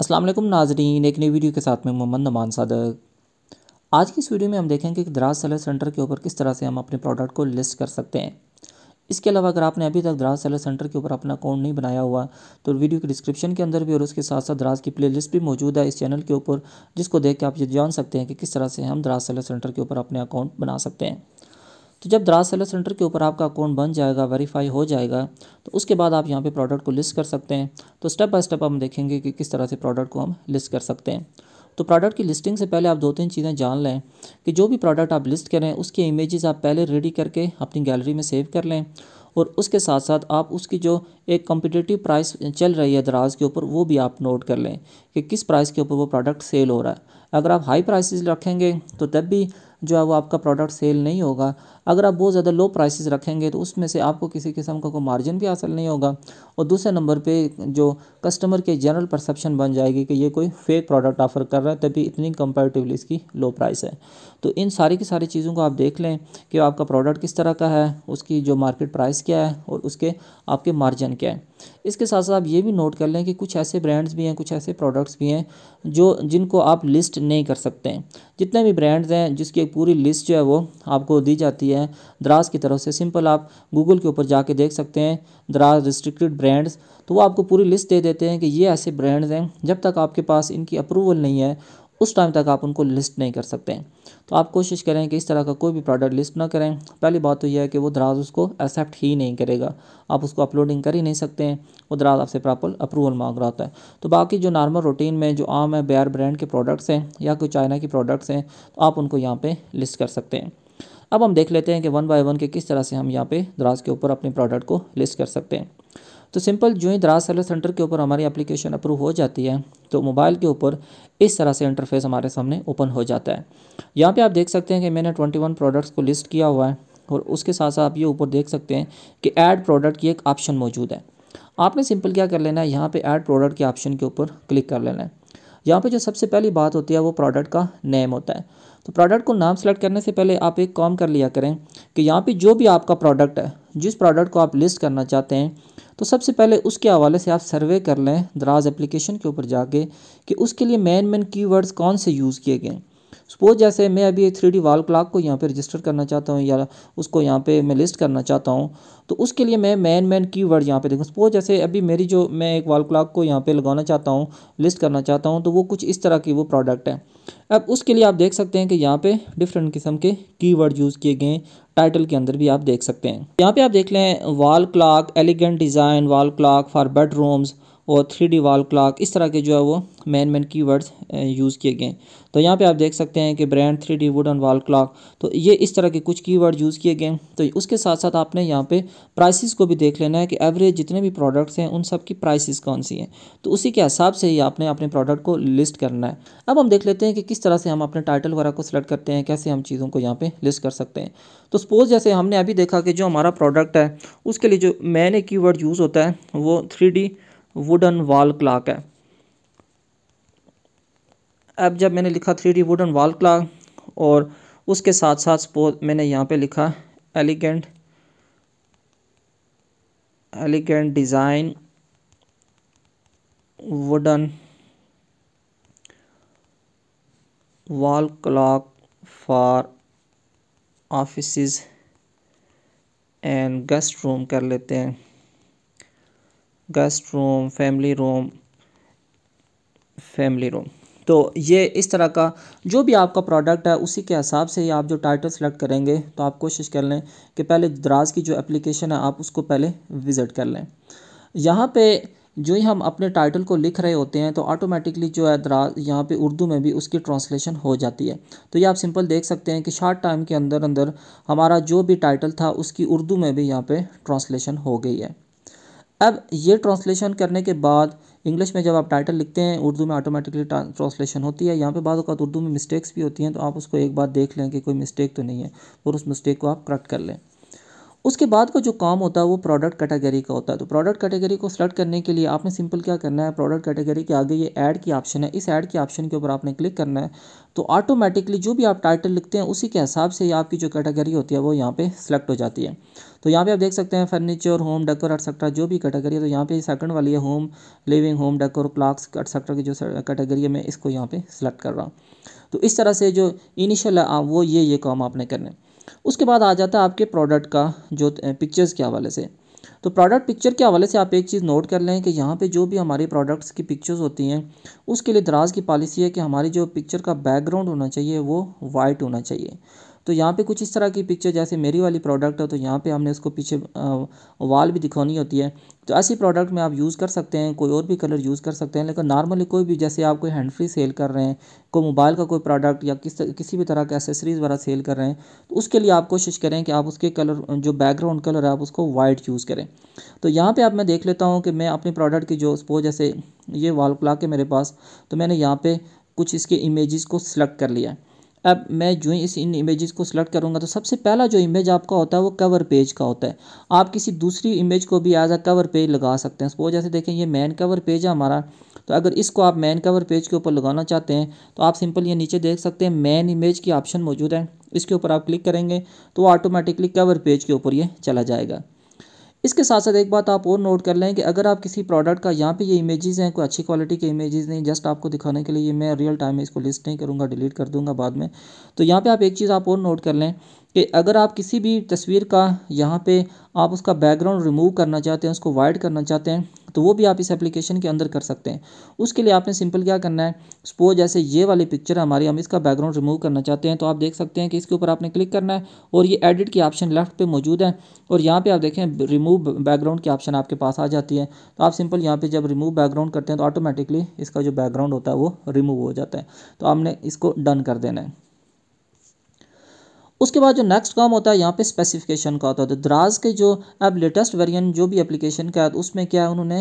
असलम नाजरीन एक नई वीडियो के साथ में मोहम्मद नमान सदक आज की इस वीडियो में हम देखेंगे कि दराज सेलर सेंटर के ऊपर किस तरह से हम अपने प्रोडक्ट को लिस्ट कर सकते हैं इसके अलावा अगर आपने अभी तक दराज सेलर सेंटर के ऊपर अपना अकाउंट नहीं बनाया हुआ तो वीडियो के डिस्क्रिप्शन के अंदर भी और उसके साथ साथ दराज की प्लेलिस्ट भी मौजूद है इस चैनल के ऊपर जिसको देख के आप ये जान सकते हैं कि किस तरह से हम दराज सेलर सेंटर के ऊपर अपने अकाउंट बना सकते हैं तो जब द्रास सेलर सेंटर के ऊपर आपका अकाउंट बन जाएगा वेरीफाई हो जाएगा तो उसके बाद आप यहाँ पे प्रोडक्ट को लिस्ट कर सकते हैं तो स्टेप बाय स्टेप हम देखेंगे कि किस तरह से प्रोडक्ट को हम लिस्ट कर सकते हैं तो प्रोडक्ट की लिस्टिंग से पहले आप दो तीन चीज़ें जान लें कि जो भी प्रोडक्ट आप लिस्ट करें उसके इमेजेस आप पहले रेडी करके अपनी गैलरी में सेव कर लें और उसके साथ साथ आप उसकी जो एक कम्पिटेटिव प्राइस चल रही है दराज के ऊपर वो भी आप नोट कर लें कि किस प्राइस के ऊपर वो प्रोडक्ट सेल हो रहा है अगर आप हाई प्राइसेस रखेंगे तो तब भी जो है वो आपका प्रोडक्ट सेल नहीं होगा अगर आप बहुत ज़्यादा लो प्राइसेस रखेंगे तो उसमें से आपको किसी किस्म का कोई मार्जिन भी हासिल नहीं होगा और दूसरे नंबर पे जो कस्टमर के जनरल परसेप्शन बन जाएगी कि ये कोई फेक प्रोडक्ट ऑफर कर रहा है तभी इतनी कंपेरेटिवली इसकी लो प्राइस है तो इन सारी की सारी चीज़ों को आप देख लें कि आपका प्रोडक्ट किस तरह का है उसकी जो मार्केट प्राइस क्या है और उसके आपके मार्जिन क्या है इसके साथ साथ आप ये भी नोट कर लें कि कुछ ऐसे ब्रांड्स भी हैं कुछ ऐसे प्रोडक्ट्स भी हैं जो जिनको आप लिस्ट नहीं कर सकते जितने भी ब्रांड्स हैं जिसकी एक पूरी लिस्ट जो है वो आपको दी जाती है दराज की तरफ से सिंपल आप गूगल के ऊपर जाके देख सकते हैं दराज रिस्ट्रिक्टेड ब्रांड्स तो वो आपको पूरी लिस्ट दे देते हैं कि ये ऐसे ब्रांड्स हैं जब तक आपके पास इनकी अप्रूवल नहीं है उस टाइम तक आप उनको लिस्ट नहीं कर सकते हैं तो आप कोशिश करें कि इस तरह का कोई भी प्रोडक्ट लिस्ट ना करें पहली बात तो यह है कि वो दराज उसको एक्सेप्ट ही नहीं करेगा आप उसको अपलोडिंग कर ही नहीं सकते हैं वो दराज आपसे प्रॉपर अप्रूवल मांग रहा होता है तो बाकी जो नॉर्मल रूटीन में जो आम है बेयर ब्रांड के प्रोडक्ट्स हैं या कोई चाइना के प्रोडक्ट्स हैं तो आप उनको यहाँ पर लिस्ट कर सकते हैं अब हम देख लेते हैं कि वन बाई वन के किस तरह से हम यहाँ पे दराज के ऊपर अपने प्रोडक्ट को लिस्ट कर सकते हैं तो सिंपल जो ही दराज सेलर सेंटर के ऊपर हमारी एप्लीकेशन अप्रूव हो जाती है तो मोबाइल के ऊपर इस तरह से इंटरफेस हमारे सामने ओपन हो जाता है यहाँ पे आप देख सकते हैं कि मैंने 21 प्रोडक्ट्स को लिस्ट किया हुआ है और उसके साथ साथ आप ये ऊपर देख सकते हैं कि ऐड प्रोडक्ट की एक ऑप्शन मौजूद है आपने सिंपल क्या कर लेना है यहाँ पे ऐड प्रोडक्ट के ऑप्शन के ऊपर क्लिक कर लेना है यहाँ पे जो सबसे पहली बात होती है वो प्रोडक्ट का नेम होता है तो प्रोडक्ट को नाम सेलेक्ट करने से पहले आप एक काम कर लिया करें कि यहाँ पे जो भी आपका प्रोडक्ट है जिस प्रोडक्ट को आप लिस्ट करना चाहते हैं तो सबसे पहले उसके हवाले से आप सर्वे कर लें दराज एप्लीकेशन के ऊपर जाके कि उसके लिए मेन मेन कीवर्ड्स कौन से यूज़ किए गए हैं सपोज़ जैसे मैं अभी थ्री डी वाल क्लाक को यहाँ पे रजिस्टर करना चाहता हूँ या उसको यहाँ पे मैं लिस्ट करना चाहता हूँ तो उसके लिए मैं मैन मैन की वर्ड यहाँ पर देखूँ सपोज़ जैसे अभी मेरी जो मैं एक वाल क्लाक को यहाँ पर लगाना चाहता हूँ लिस्ट करना चाहता हूँ तो वो कुछ इस तरह की वो प्रोडक्ट है अब उसके लिए आप देख सकते हैं कि यहाँ पे डिफरेंट किस्म के कीवर्ड यूज़ किए गए टाइटल के अंदर भी आप देख सकते हैं यहाँ पे आप देख लें wall clock elegant design wall clock for bedrooms और थ्री डी वाल क्लाक इस तरह के जो है वो मेन मेन कीवर्ड्स यूज़ किए गए तो यहाँ पे आप देख सकते हैं कि brand three D wood wall clock तो ये इस तरह के कुछ कीवर्ड यूज़ किए गए तो उसके साथ साथ आपने यहाँ पे प्राइसेस को भी देख लेना है कि एवरेज जितने भी प्रोडक्ट्स हैं उन सब की प्राइसेस कौन सी हैं तो उसी के हिसाब से ही आपने अपने प्रोडक्ट को लिस्ट करना है अब हम देख लेते हैं कि किस तरह से हम अपने टाइटल वगैरह को सिलेक्ट करते हैं कैसे हम चीज़ों को यहाँ पर लिस्ट कर सकते हैं तो सपोज़ जैसे हमने अभी देखा कि जो हमारा प्रोडक्ट है उसके लिए जो मैन एक कीवर्ड यूज़ होता है वो थ्री वुडन वॉल क्लाक है अब जब मैंने लिखा three D wooden wall clock और उसके साथ साथ सपोज मैंने यहाँ पे लिखा elegant elegant design wooden wall clock for office and guest room कर लेते हैं guest room family room family room तो ये इस तरह का जो भी आपका प्रोडक्ट है उसी के हिसाब से आप जो टाइटल सेलेक्ट करेंगे तो आप कोशिश कर लें कि पहले दराज की जो एप्लीकेशन है आप उसको पहले विज़िट कर लें यहाँ पे जो ही हम अपने टाइटल को लिख रहे होते हैं तो ऑटोमेटिकली जो है दराज यहाँ पे उर्दू में भी उसकी ट्रांसलेशन हो जाती है तो ये आप सिंपल देख सकते हैं कि शॉर्ट टाइम के अंदर अंदर हमारा जो भी टाइटल था उसकी उर्दू में भी यहाँ पर ट्रांसलेशन हो गई है अब ये ट्रांसलेशन करने के बाद इंग्लिश में जब आप टाइटल लिखते हैं उर्दू में ऑटोमेटिकली ट्रांसलेशन होती है यहाँ पे बाद उर्दू में मिस्टेक्स भी होती हैं तो आप उसको एक बार देख लें कि कोई मिस्टेक तो नहीं है और उस मिस्टेक को आप करेक्ट कर लें उसके बाद का जो काम होता है वो प्रोडक्ट कैटेगरी का होता है तो प्रोडक्ट कैटेगरी को सेलेक्ट करने के लिए आपने सिंपल क्या करना है प्रोडक्ट कैटेगरी के आगे ये ऐड की ऑप्शन है इस ऐड के ऑप्शन के ऊपर आपने क्लिक करना है तो ऑटोमेटिकली जो भी आप टाइटल लिखते हैं उसी के हिसाब से आपकी जो कैटेगरी होती है वो यहाँ पे सिलेक्ट हो जाती है तो यहाँ पे आप देख सकते हैं फर्नीचर होम डेकोर एटसेट्रा जो भी कैटेगरी है तो यहाँ पे सेकंड वाली है home living home decor clocks etcetera की जो कैटेगरी है मैं इसको यहाँ पे सेलेक्ट कर रहा हूँ तो इस तरह से जो इनिशियल है वो ये ये काम आपने करना है उसके बाद आ जाता है आपके प्रोडक्ट का जो पिक्चर्स के हवाले से तो प्रोडक्ट पिक्चर के हवाले से आप एक चीज़ नोट कर लें कि यहाँ पे जो भी हमारी प्रोडक्ट्स की पिक्चर्स होती हैं उसके लिए दराज की पॉलिसी है कि हमारी जो पिक्चर का बैकग्राउंड होना चाहिए वो वाइट होना चाहिए तो यहाँ पे कुछ इस तरह की पिक्चर जैसे मेरी वाली प्रोडक्ट है तो यहाँ पे हमने उसको पीछे वाल भी दिखानी होती है तो ऐसी प्रोडक्ट में आप यूज़ कर सकते हैं कोई और भी कलर यूज़ कर सकते हैं लेकिन नॉर्मली कोई भी जैसे आप कोई हैंड फ्री सेल कर रहे हैं कोई मोबाइल का कोई प्रोडक्ट या किस किसी भी तरह के एसेसरीज़ वगैरह सेल कर रहे हैं तो उसके लिए आप कोशिश करें कि आप उसके कलर जो बैकग्राउंड कलर है आप उसको वाइट यूज़ करें तो यहाँ पर आप मैं देख लेता हूँ कि मैं अपने प्रोडक्ट की जो सपोज जैसे ये वाल क्लाक है मेरे पास तो मैंने यहाँ पर कुछ इसके इमेज़ को सिलेक्ट कर लिया है अब मैं जो इस इन इमेजेस को सिलेक्ट करूँगा तो सबसे पहला जो इमेज आपका होता है वो कवर पेज का होता है आप किसी दूसरी इमेज को भी एज अ कवर पेज लगा सकते हैं सपोज जैसे देखें ये मैन कवर पेज है हमारा तो अगर इसको आप मैन कवर पेज के ऊपर लगाना चाहते हैं तो आप सिंपल ये नीचे देख सकते हैं मैन इमेज की ऑप्शन मौजूद है इसके ऊपर आप क्लिक करेंगे तो ऑटोमेटिकली कवर पेज के ऊपर ये चला जाएगा इसके साथ साथ एक बात आप और नोट कर लें कि अगर आप किसी प्रोडक्ट का यहाँ पे ये इमेजेस हैं कोई अच्छी क्वालिटी के इमेजेस नहीं जस्ट आपको दिखाने के लिए मैं रियल टाइम में इसको लिस्ट नहीं करूँगा डिलीट कर दूँगा बाद में तो यहाँ पर आप एक चीज़ आप और नोट कर लें कि अगर आप किसी भी तस्वीर का यहाँ पे आप उसका बैकग्राउंड रिमूव करना चाहते हैं उसको वाइड करना चाहते हैं तो वो भी आप इस एप्लीकेशन के अंदर कर सकते हैं उसके लिए आपने सिंपल क्या करना है सपोज जैसे ये वाली पिक्चर हमारी हम इसका बैकग्राउंड रिमूव करना चाहते हैं तो आप देख सकते हैं कि इसके ऊपर आपने क्लिक करना है और ये एडिट की ऑप्शन लेफ्ट पे मौजूद है और यहाँ पे आप देखें रिमूव बैकग्राउंड की ऑप्शन आपके पास आ जाती है तो आप सिंपल यहाँ पर जब रिमूव बैकग्राउंड करते हैं तो ऑटोमेटिकली इसका जो बैकग्राउंड होता है वो रिमूव हो जाता है तो आपने इसको डन कर देना है उसके बाद जो नेक्स्ट काम होता है यहाँ पे स्पेसिफिकेशन का होता है तो द्राज के जो अब लेटेस्ट वेरिएंट जो भी एप्लीकेशन का है तो उसमें क्या है उन्होंने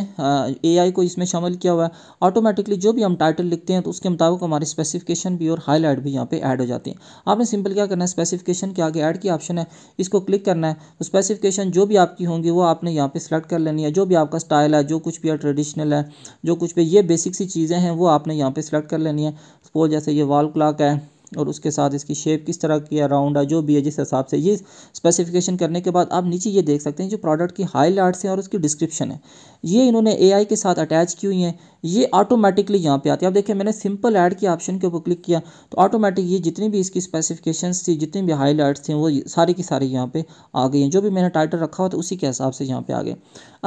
एआई को इसमें शामिल किया हुआ है ऑटोमेटिकली जो भी हम टाइटल लिखते हैं तो उसके मुताबिक हमारी स्पेसिफिकेशन भी और हाईलाइट भी यहाँ पे ऐड हो जाती है आपने सिंपल क्या करना है स्पेसिफिकेशन के आगे ऐड की ऑप्शन है इसको क्लिक करना है तो स्पेसिफिकेशन जो भी आपकी होंगी वो आपने यहाँ पर सेलेक्ट कर लेनी है जो भी आपका स्टाइल है जो कुछ भी है ट्रेडिशनल है जो कुछ भी ये बेसिक सी चीज़ें हैं वो आपने यहाँ पर सेलेक्ट कर लेनी है सपोज जैसे ये वॉल क्लाक है और उसके साथ इसकी शेप किस तरह की है राउंड है जो भी है जिस हिसाब से ये स्पेसिफिकेशन करने के बाद आप नीचे ये देख सकते हैं जो प्रोडक्ट की हाई लाइट्स हैं और उसकी डिस्क्रिप्शन है ये इन्होंने ए के साथ अटैच की हुई हैं ये ऑटोमेटिकली यहाँ पे आती है आप देखिए मैंने सिंपल ऐड के ऑप्शन के ऊपर क्लिक किया तो ऑटोमेटिक ये जितनी भी इसकी स्पेसिफिकेशंस थी जितनी भी लाइट्स थी वो सारी की सारी यहाँ पे आ गई हैं जो भी मैंने टाइटल रखा हुआ था उसी के हिसाब से यहाँ पे आ गए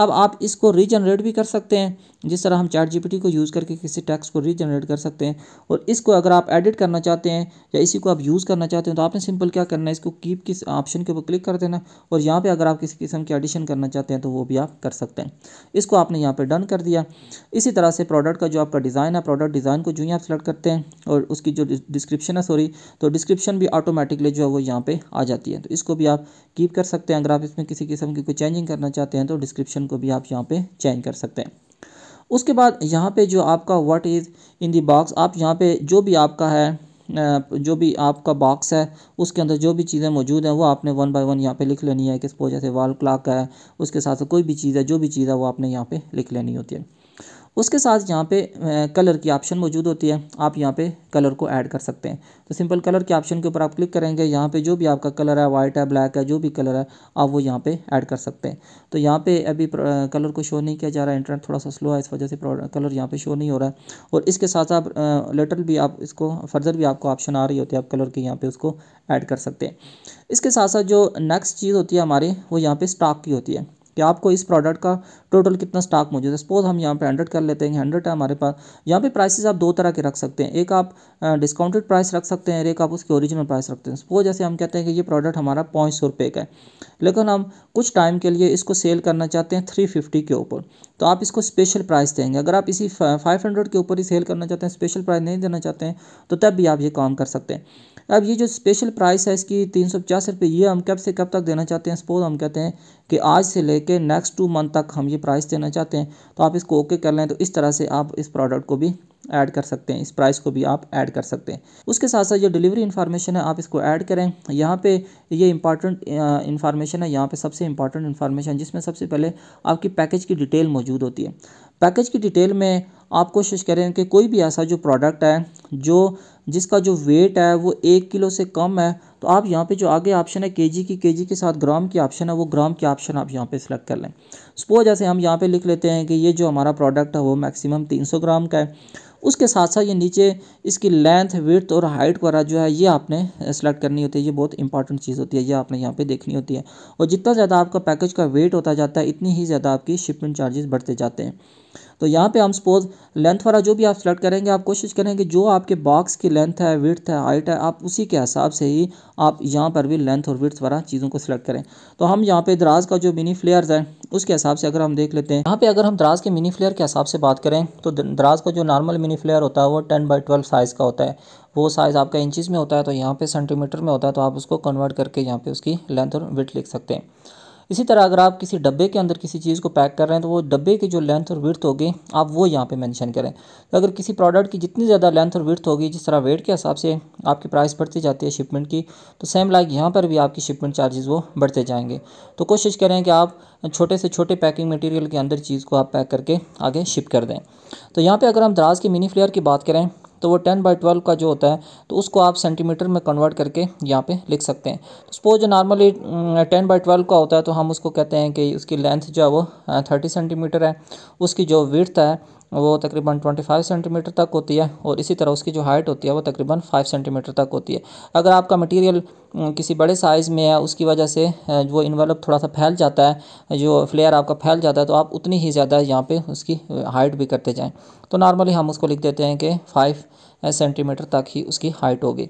अब आप इसको रीजनरेट भी कर सकते हैं जिस तरह हम चैट जीपीटी को यूज़ करके किसी टेक्स्ट को रीजनरेट कर सकते हैं और इसको अगर आप एडिट करना चाहते हैं या इसी को आप यूज़ करना चाहते हैं तो आपने सिंपल क्या करना है इसको कीप किस ऑप्शन के ऊपर क्लिक कर देना और यहाँ पर अगर आप किसी किस्म की एडिशन करना चाहते हैं तो वो भी आप कर सकते हैं इसको आपने यहाँ पर डन कर दिया इसी तरह से प्रोडक्ट का जो आपका डिज़ाइन है प्रोडक्ट डिज़ाइन को जो ही आप सेलेक्ट करते हैं और उसकी जो डिस्क्रिप्शन है सॉरी तो डिस्क्रिप्शन भी ऑटोमेटिकली जो है वो यहाँ पर आ जाती है तो इसको भी आप कीप कर सकते हैं अगर आप इसमें किसी किस्म की कोई चेंजिंग करना चाहते हैं तो डिस्क्रिप्शन को भी आप यहाँ पर चेंज कर सकते हैं उसके बाद यहाँ पे जो आपका what is in the box आप यहाँ पे जो भी आपका है जो भी आपका बॉक्स है उसके अंदर जो भी चीज़ें मौजूद हैं वो आपने वन बाय वन यहाँ पे लिख लेनी है कि जैसे वॉल क्लाक है उसके साथ कोई भी चीज़ है जो भी चीज़ है वो आपने यहाँ पे लिख लेनी होती है उसके साथ यहाँ पे कलर की ऑप्शन मौजूद होती है आप यहाँ पे कलर को ऐड कर सकते हैं तो सिंपल कलर के ऑप्शन के ऊपर आप क्लिक करेंगे यहाँ पे जो भी आपका कलर है वाइट है ब्लैक है जो भी कलर है आप वो यहाँ पे ऐड कर सकते हैं तो यहाँ पे अभी कलर को शो नहीं किया जा रहा है इंटरनेट थोड़ा सा स्लो है इस वजह से कलर यहाँ पर शो नहीं हो रहा है और इसके साथ आप लेटर भी आप इसको फर्दर भी आपको ऑप्शन आ रही होती है आप कलर के यहाँ पर उसको ऐड कर सकते हैं इसके साथ साथ जो नेक्स्ट चीज़ होती है हमारी वो यहाँ पर स्टॉक की होती है कि आपको इस प्रोडक्ट का टोटल कितना स्टॉक मौजूद है सपोज हम यहाँ पे हंड्रेड कर लेते हैं हंड्रेड है हमारे पास यहाँ पे प्राइसेस आप दो तरह के रख सकते हैं एक आप डिस्काउंटेड प्राइस रख सकते हैं एक आप उसकी ओरिजिनल प्राइस रखते हैं सपोज जैसे हम कहते हैं कि ये प्रोडक्ट हमारा पाँच सौ रुपये का है लेकिन हम कुछ टाइम के लिए इसको सेल करना चाहते हैं थ्री फिफ्टी के ऊपर तो आप इसको स्पेशल प्राइस देंगे अगर आप इसी फाइव हंड्रेड के ऊपर ही सेल करना चाहते हैं स्पेशल प्राइस नहीं देना चाहते हैं तो तब भी आप ये काम कर सकते हैं अब ये जो स्पेशल प्राइस है इसकी तीन सौ पचास रुपये ये हम कब से कब तक देना चाहते हैं सपोज हम कहते हैं कि आज से लेके नेक्स्ट टू मंथ तक हम ये प्राइस देना चाहते हैं तो आप इसको ओके कर लें तो इस तरह से आप इस प्रोडक्ट को भी ऐड कर सकते हैं इस प्राइस को भी आप ऐड कर सकते हैं उसके साथ साथ जो डिलीवरी इन्फॉर्मेशन है आप इसको ऐड करें यहाँ पे ये इंपॉर्टेंट इन्फॉर्मेशन है यहाँ पे सबसे इंपॉर्टेंट इन्फॉर्मेशन जिसमें सबसे पहले आपकी पैकेज की डिटेल मौजूद होती है पैकेज की डिटेल में आप कोशिश करें कि कोई भी ऐसा जो प्रोडक्ट है जो जिसका जो वेट है वो एक किलो से कम है तो आप यहाँ पे जो आगे ऑप्शन है केजी की केजी के साथ ग्राम की ऑप्शन है वो ग्राम की ऑप्शन आप यहाँ पे सिलेक्ट कर लें सपोज जैसे हम यहाँ पे लिख लेते हैं कि ये जो हमारा प्रोडक्ट है वो मैक्सिमम 300 ग्राम का है उसके साथ साथ ये नीचे इसकी लेंथ विथ और हाइट वगैरह जो है ये आपने सेलेक्ट करनी होती है ये बहुत इंपॉर्टेंट चीज़ होती है ये आपने यहाँ पे देखनी होती है और जितना ज़्यादा आपका पैकेज का वेट होता जाता है इतनी ही ज़्यादा आपकी शिपमेंट चार्जेस बढ़ते जाते हैं तो यहाँ पे हम सपोज लेंथ वाला जो भी आप सेलेक्ट करेंगे आप कोशिश करेंगे जो आपके बॉक्स की लेंथ है विर्थ है हाइट है आप उसी के हिसाब से ही आप यहाँ पर भी लेंथ और विर्थ वाला चीज़ों को सिलेक्ट करें तो हम यहाँ पे दराज का जो मिनी फ्लेयर्स हैं उसके हिसाब से अगर हम देख लेते हैं यहाँ पे अगर हम दराज के मिनी फ्लेयर के हिसाब से बात करें तो दराज का जो नॉर्मल मिनी फ्लेयर होता है वो टेन बाई ट्वेल्व साइज़ का होता है वो साइज़ आपका इंचज़ में होता है तो यहाँ पे सेंटीमीटर में होता है तो आप उसको कन्वर्ट करके यहाँ पे उसकी लेंथ और विथ लिख सकते हैं इसी तरह अगर आप किसी डब्बे के अंदर किसी चीज़ को पैक कर रहे हैं तो वो डब्बे की जो लेंथ और विर्थ होगी आप वो यहाँ पे मेंशन करें तो अगर किसी प्रोडक्ट की जितनी ज़्यादा लेंथ और विर्थ होगी जिस तरह वेट के हिसाब से आपकी प्राइस बढ़ती जाती है शिपमेंट की तो सेम लाइक यहाँ पर भी आपकी शिपमेंट चार्जेस वो बढ़ते जाएंगे तो कोशिश करें कि आप छोटे से छोटे पैकिंग मटीरियल के अंदर चीज़ को आप पैक करके आगे शिप कर दें तो यहाँ पर अगर हम दराज के मिनी फ्लेयर की बात करें तो वो टेन बाई ट्वेल्व का जो होता है तो उसको आप सेंटीमीटर में कन्वर्ट करके यहाँ पे लिख सकते हैं सपोज तो नॉर्मली टेन बाई ट्वेल्व का होता है तो हम उसको कहते हैं कि उसकी लेंथ जो है वो थर्टी सेंटीमीटर है उसकी जो विर्थ है वो तकरीबन 25 सेंटीमीटर तक होती है और इसी तरह उसकी जो हाइट होती है वो तकरीबन 5 सेंटीमीटर तक होती है अगर आपका मटेरियल किसी बड़े साइज़ में है उसकी वजह से वो इन्वेलप थोड़ा सा फैल जाता है जो फ्लेयर आपका फैल जाता है तो आप उतनी ही ज़्यादा यहाँ पे उसकी हाइट भी करते जाएँ तो नॉर्मली हम उसको लिख देते हैं कि फाइव सेंटीमीटर तक ही उसकी हाइट होगी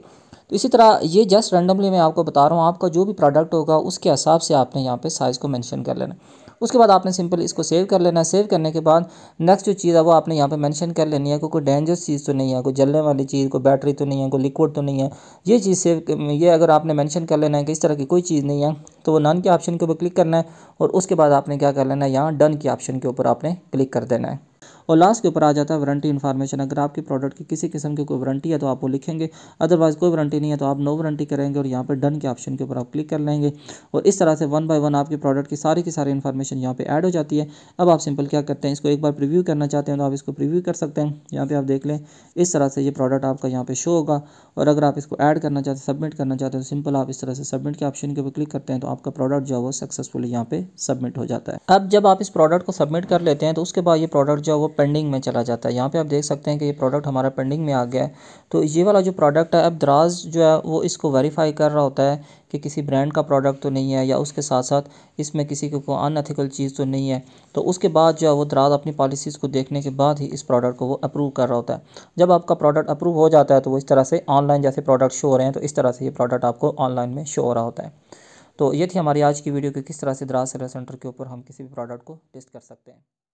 तो इसी तरह ये जस्ट रैंडमली मैं आपको बता रहा हूँ आपका जो भी प्रोडक्ट होगा उसके हिसाब से आपने यहाँ पे साइज़ को मेंशन कर लेना उसके बाद आपने सिंपल इसको सेव कर लेना है सेव करने के बाद नेक्स्ट जो चीज़ है वो आपने यहाँ पर मैंशन कर लेनी है कोई डेंजरस चीज़ तो नहीं है कोई जलने वाली चीज़ कोई बैटरी तो नहीं है कोई लिक्विड तो नहीं है ये चीज़ सेव ये अगर आपने मैंशन कर लेना है कि इस तरह की कोई चीज़ नहीं है तो वो नन के ऑप्शन के ऊपर क्लिक करना है और उसके बाद आपने क्या कर लेना है यहाँ डन के ऑप्शन के ऊपर आपने क्लिक कर देना है और लास्ट के ऊपर आ जाता है वारंटी इन्फॉर्मेशन अगर आपके प्रोडक्ट की किसी किस्म की कोई वारंटी है तो आप वो लिखेंगे अदरवाइज़ कोई वारंटी नहीं है तो आप नो वारंटी करेंगे और यहाँ पर डन के ऑप्शन के ऊपर आप क्लिक कर लेंगे और इस तरह से वन बाई वन आपके प्रोडक्ट की सारी की सारी इन्फॉर्मेशन यहाँ पर ऐड हो जाती है अब आप सिंपल क्या करते हैं इसको एक बार प्रिव्यू करना चाहते हैं तो आप इसको प्रिव्यू कर सकते हैं यहाँ पर आप देख लें इस तरह से ये प्रोडक्ट आपका यहाँ पर शो होगा और अगर आप इसको ऐड करना चाहते हैं सबमिट करना चाहते हैं तो सिंपल आप इस तरह से सबमिट के ऑप्शन के ऊपर क्लिक करते हैं तो आपका प्रोडक्ट जो है वो सक्सेसफुली यहाँ पे सबमिट हो जाता है अब जब आप इस प्रोडक्ट को सबमिट कर लेते हैं तो उसके बाद ये प्रोडक्ट जो है वो पेंडिंग में चला जाता है यहाँ पे आप देख सकते हैं कि ये प्रोडक्ट हमारा पेंडिंग में आ गया है तो ये वाला जो प्रोडक्ट है अब द्राज जो है वो इसको वेरीफाई कर रहा होता है कि किसी ब्रांड का प्रोडक्ट तो नहीं है या उसके साथ साथ इसमें किसी को अनएथिकल चीज़ तो नहीं है तो उसके बाद जो है वो द्राज अपनी पॉलिसीज़ को देखने के बाद ही इस प्रोडक्ट को वो अप्रूव कर रहा होता है जब आपका प्रोडक्ट अप्रूव हो जाता है तो वो इस तरह से ऑनलाइन जैसे प्रोडक्ट शो हो रहे हैं तो इस तरह से ये प्रोडक्ट आपको ऑनलाइन में शो हो रहा होता है तो ये थी हमारी आज की वीडियो कि किस तरह से द्रास सेलर सेंटर के ऊपर हम किसी भी प्रोडक्ट को टेस्ट कर सकते हैं